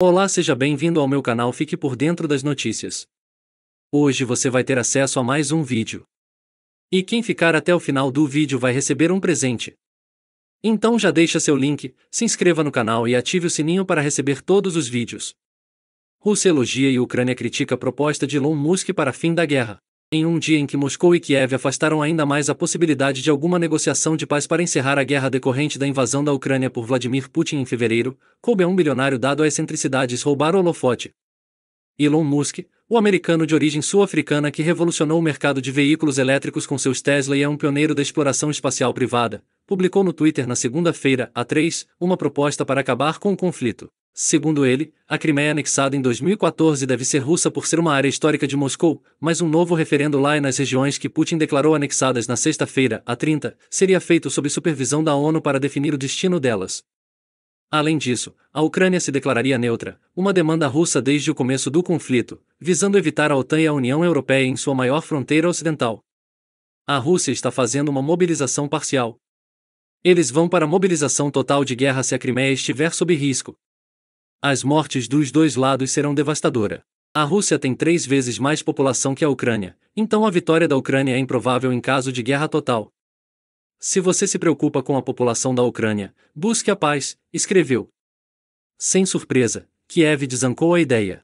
Olá, seja bem-vindo ao meu canal Fique por Dentro das Notícias. Hoje você vai ter acesso a mais um vídeo. E quem ficar até o final do vídeo vai receber um presente. Então já deixa seu link, se inscreva no canal e ative o sininho para receber todos os vídeos. Rússia elogia e Ucrânia critica a proposta de Elon Musk para fim da guerra. Em um dia em que Moscou e Kiev afastaram ainda mais a possibilidade de alguma negociação de paz para encerrar a guerra decorrente da invasão da Ucrânia por Vladimir Putin em fevereiro, coube a um bilionário dado a excentricidades roubar o holofote. Elon Musk, o americano de origem sul-africana que revolucionou o mercado de veículos elétricos com seus Tesla e é um pioneiro da exploração espacial privada, publicou no Twitter na segunda-feira, a 3, uma proposta para acabar com o conflito. Segundo ele, a Crimeia anexada em 2014 deve ser russa por ser uma área histórica de Moscou, mas um novo referendo lá e nas regiões que Putin declarou anexadas na sexta-feira, a 30, seria feito sob supervisão da ONU para definir o destino delas. Além disso, a Ucrânia se declararia neutra, uma demanda russa desde o começo do conflito, visando evitar a OTAN e a União Europeia em sua maior fronteira ocidental. A Rússia está fazendo uma mobilização parcial. Eles vão para a mobilização total de guerra se a Crimeia estiver sob risco. As mortes dos dois lados serão devastadoras. A Rússia tem três vezes mais população que a Ucrânia, então a vitória da Ucrânia é improvável em caso de guerra total. Se você se preocupa com a população da Ucrânia, busque a paz, escreveu. Sem surpresa, Kiev desancou a ideia.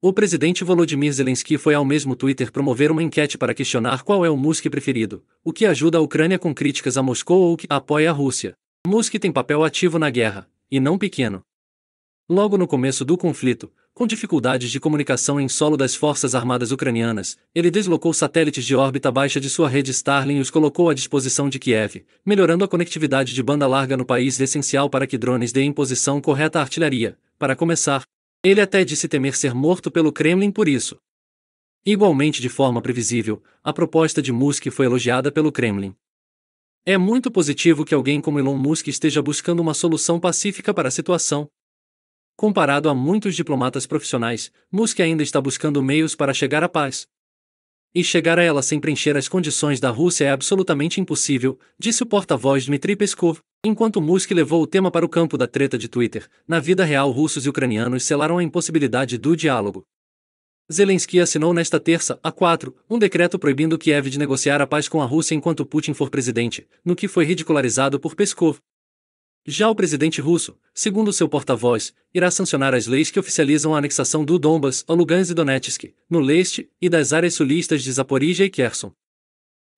O presidente Volodymyr Zelensky foi ao mesmo Twitter promover uma enquete para questionar qual é o Musk preferido, o que ajuda a Ucrânia com críticas a Moscou ou o que apoia a Rússia. Musk tem papel ativo na guerra, e não pequeno. Logo no começo do conflito, com dificuldades de comunicação em solo das forças armadas ucranianas, ele deslocou satélites de órbita baixa de sua rede Starlink e os colocou à disposição de Kiev, melhorando a conectividade de banda larga no país essencial para que drones deem posição correta à artilharia. Para começar, ele até disse temer ser morto pelo Kremlin por isso. Igualmente de forma previsível, a proposta de Musk foi elogiada pelo Kremlin. É muito positivo que alguém como Elon Musk esteja buscando uma solução pacífica para a situação, comparado a muitos diplomatas profissionais, Musk ainda está buscando meios para chegar à paz. E chegar a ela sem preencher as condições da Rússia é absolutamente impossível, disse o porta-voz Dmitry Peskov, enquanto Musk levou o tema para o campo da treta de Twitter. Na vida real, russos e ucranianos selaram a impossibilidade do diálogo. Zelensky assinou nesta terça, a 4, um decreto proibindo Kiev de negociar a paz com a Rússia enquanto Putin for presidente, no que foi ridicularizado por Peskov, já o presidente russo, segundo seu porta-voz, irá sancionar as leis que oficializam a anexação do Donbas a Lugansk e Donetsk, no leste, e das áreas sulistas de Zaporizhia e Kherson.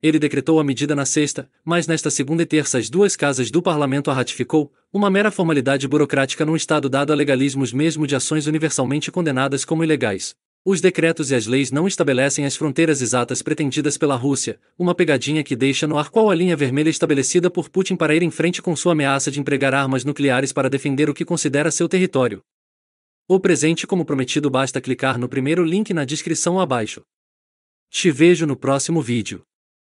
Ele decretou a medida na sexta, mas nesta segunda e terça as duas casas do parlamento a ratificou, uma mera formalidade burocrática num Estado dado a legalismos mesmo de ações universalmente condenadas como ilegais. Os decretos e as leis não estabelecem as fronteiras exatas pretendidas pela Rússia, uma pegadinha que deixa no ar qual a linha vermelha estabelecida por Putin para ir em frente com sua ameaça de empregar armas nucleares para defender o que considera seu território. O presente como prometido basta clicar no primeiro link na descrição abaixo. Te vejo no próximo vídeo.